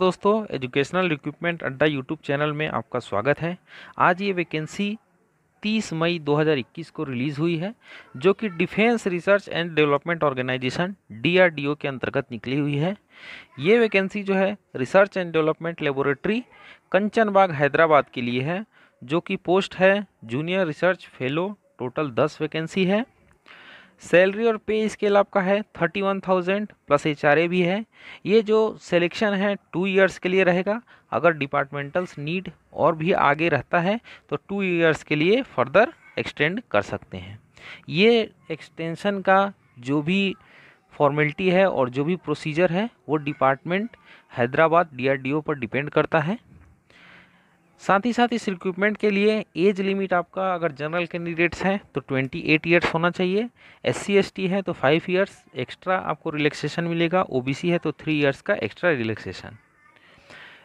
दोस्तों educational recruitment अड्डा YouTube channel में आपका स्वागत है आज ये वैकेंसी 30 मई 2021 को रिलीज़ हुई है जो कि defence research and development organisation DRDO के अंतर्गत निकली हुई है ये वैकेंसी जो है research and development laboratory Kanchanbagh Hyderabad के लिए है जो कि पोस्ट है जूनियर रिसर्च फेलो टोटल दस वैकेंसी है सैलरी और पे स्केल आपका है thirty one thousand plus H भी है ये जो सिलेक्शन है टू इयर्स के लिए रहेगा अगर डिपार्टमेंटल्स नीड और भी आगे रहता है तो टू इयर्स के लिए फर्दर एक्सटेंड कर सकते हैं ये एक्सटेंशन का जो भी फॉर्मेलिटी है और जो भी प्रोसीजर है वो डिपार्टमेंट हैदराबाद ओ पर डिपेंड करता है साथ ही साथ इस रिक्रूटमेंट के लिए एज लिमिट आपका अगर जनरल कैंडिडेट्स हैं तो 28 एट ईयर्स होना चाहिए एस सी है तो फाइव ईयर्स एक्स्ट्रा आपको रिलैक्सेशन मिलेगा ओबीसी है तो थ्री ईयर्स का एक्स्ट्रा रिलैक्सेशन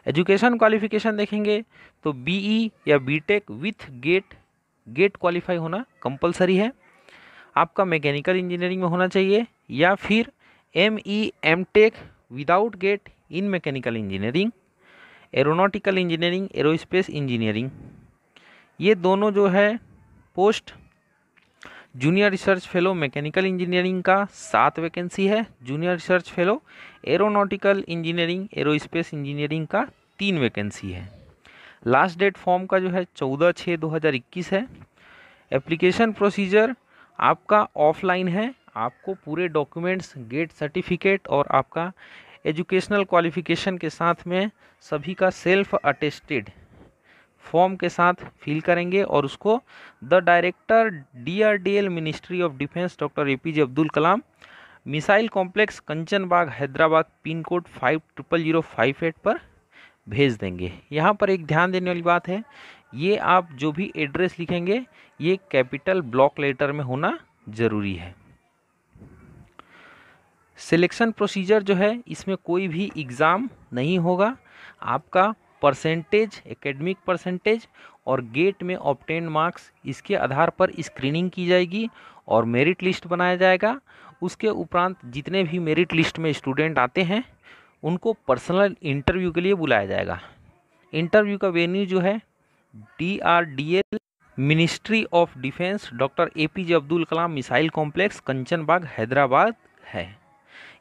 एजुकेशन क्वालिफिकेशन देखेंगे तो बीई e या B Tech with GATE GATE qualify होना कंपलसरी है आपका मैकेनिकल इंजीनियरिंग में होना चाहिए या फिर M E M Tech without GATE in mechanical engineering aeronautical engineering aerospace engineering ये दोनों जो है post junior research fellow mechanical engineering का सात वैकेंसी है junior research fellow aeronautical engineering aerospace engineering का तीन वैकेंसी है लास्ट डेट फॉर्म का जो है चौदह छः दो हज़ार इक्कीस है एप्लीकेशन प्रोसीजर आपका ऑफलाइन है आपको पूरे डॉक्यूमेंट्स गेट सर्टिफिकेट और आपका एजुकेशनल क्वालिफिकेशन के साथ में सभी का सेल्फ अटेस्टेड फॉर्म के साथ फिल करेंगे और उसको the director DRDL ministry of defence doctor A P J Abdul Kalam missile complex Kanchanbagh Hyderabad pin code five triple zero five eight पर भेज देंगे यहाँ पर एक ध्यान देने वाली बात है ये आप जो भी एड्रेस लिखेंगे ये कैपिटल ब्लॉक लेटर में होना ज़रूरी है सिलेक्शन प्रोसीजर जो है इसमें कोई भी एग्ज़ाम नहीं होगा आपका परसेंटेज एकेडमिक परसेंटेज और गेट में ऑप्टेन मार्क्स इसके आधार पर स्क्रीनिंग की जाएगी और मेरिट लिस्ट बनाया जाएगा उसके उपरांत जितने भी मेरिट लिस्ट में स्टूडेंट आते हैं उनको पर्सनल इंटरव्यू के लिए बुलाया जाएगा इंटरव्यू का वेन्यू जो है D R D L ministry of defence doctor A P J Abdul Kalam missile complex Kanchanbagh Hyderabad है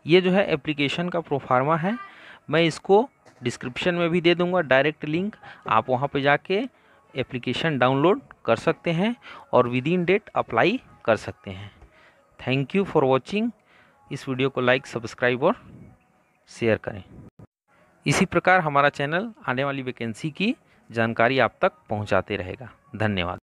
ये जो है एप्लीकेशन का प्रोफार्मा है मैं इसको डिस्क्रिप्शन में भी दे दूंगा डायरेक्ट लिंक आप वहाँ पे जाके एप्लीकेशन डाउनलोड कर सकते हैं और विद इन डेट अप्लाई कर सकते हैं थैंक यू फॉर वॉचिंग इस वीडियो को लाइक सब्सक्राइब और शेयर करें इसी प्रकार हमारा चैनल आने वाली वैकेंसी की जानकारी आप तक पहुंचाते रहेगा धन्यवाद